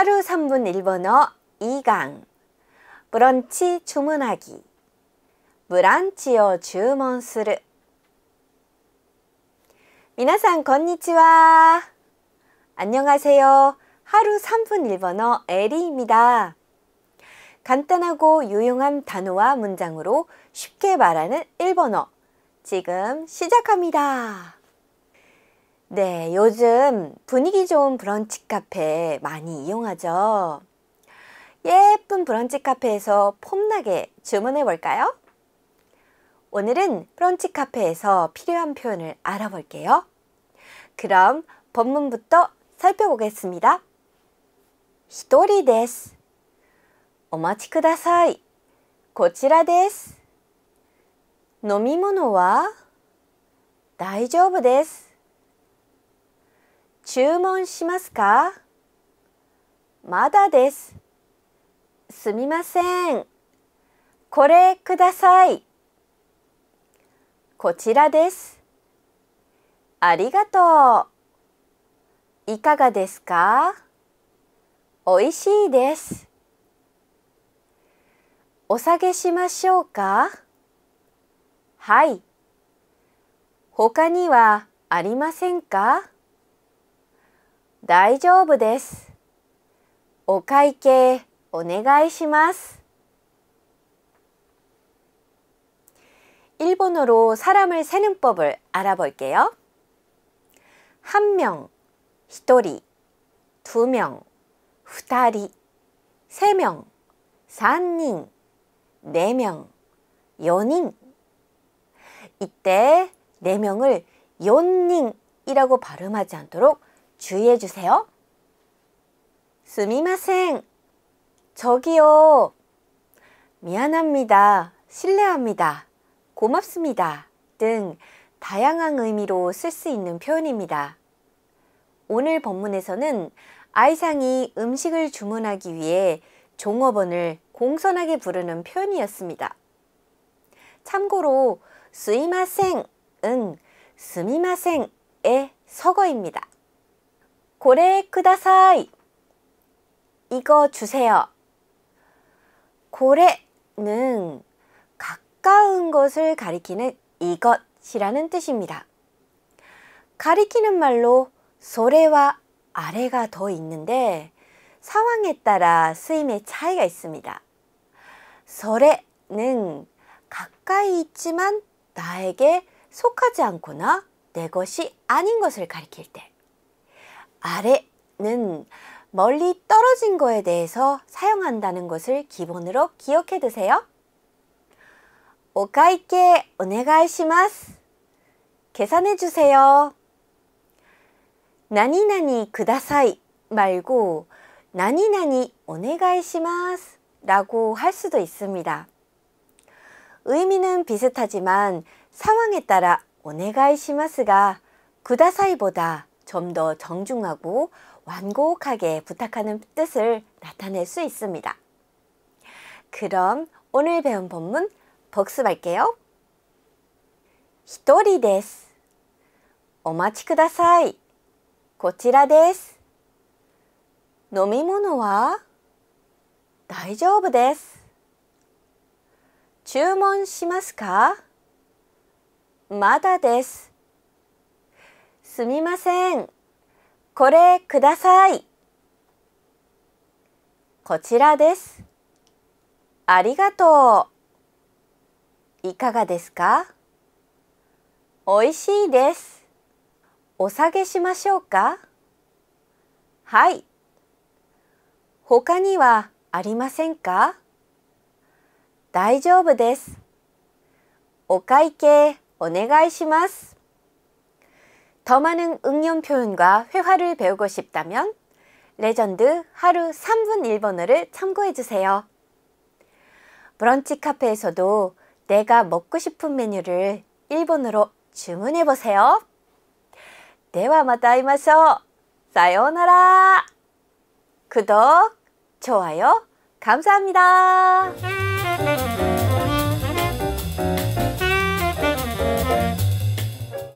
하루 3분 일본어 2강 브런치 주문하기 브런치요 주문する 皆さん 건니치와 안녕하세요. 하루 3분 일본어 에리입니다. 간단하고 유용한 단어와 문장으로 쉽게 말하는 일본어 지금 시작합니다. 네, 요즘 분위기 좋은 브런치 카페 많이 이용하죠. 예쁜 브런치 카페에서 폼나게 주문해 볼까요? 오늘은 브런치 카페에서 필요한 표현을 알아볼게요. 그럼 본문부터 살펴보겠습니다. 히토리 데스. 오마치 待다사이고い라ち스 노미모노와 は이丈夫 데스. 注文しますかまだです。すみません。これください。こちらです。ありがとう。いかがですかおいしいです。お下げしましょうかはい。他にはありませんか大丈夫です。お会計お願いします。 일본어로 사람을 세는 법을 알아볼게요. 한 명, 히토리, 두 명, 후다리, 세 명, 산인, 네 명, 연인. 이때 네 명을 연닝이라고 발음하지 않도록 주의해 주세요. 스미마생. 저기요. 미안합니다. 실례합니다. 고맙습니다. 등 다양한 의미로 쓸 수 있는 표현입니다. 오늘 본문에서는 아이상이 음식을 주문하기 위해 종업원을 공손하게 부르는 표현이었습니다. 참고로 스이마생은 스미마생의 서거입니다. 고래 쿠다사이 이거 주세요. 고래는 가까운 것을 가리키는 이것이라는 뜻입니다. 가리키는 말로 소래와 아래가 더 있는데 상황에 따라 쓰임의 차이가 있습니다. 소래는 가까이 있지만 나에게 속하지 않거나 내 것이 아닌 것을 가리킬 때 아래는 멀리 떨어진 거에 대해서 사용한다는 것을 기본으로 기억해 두세요. 오가이께 오네가이시마스. 계산해 주세요. 나니나니 그다사이 말고 나니나니 오네가이시마스 라고 할 수도 있습니다. 의미는 비슷하지만 상황에 따라 오네가이시마스가 그다사이보다 좀더 정중하고 완곡하게 부탁하는 뜻을 나타낼 수 있습니다. 그럼 오늘 배운 본문 복습할게요. 1人です. お待ちください.こちらです.飲み物は大丈夫です. 주문しますか?まだです. すみません。これください。こちらです。ありがとう。いかがですかおいしいです。お下げしましょうかはい。他にはありませんか大丈夫です。お会計お願いします。더 많은 응용 표현과 회화를 배우고 싶다면 레전드 하루 3분 일본어를 참고해 주세요. 브런치 카페에서도 내가 먹고 싶은 메뉴를 일본어로 주문해 보세요. ではまた会いま 사요나라. 구독, 좋아요 감사합니다.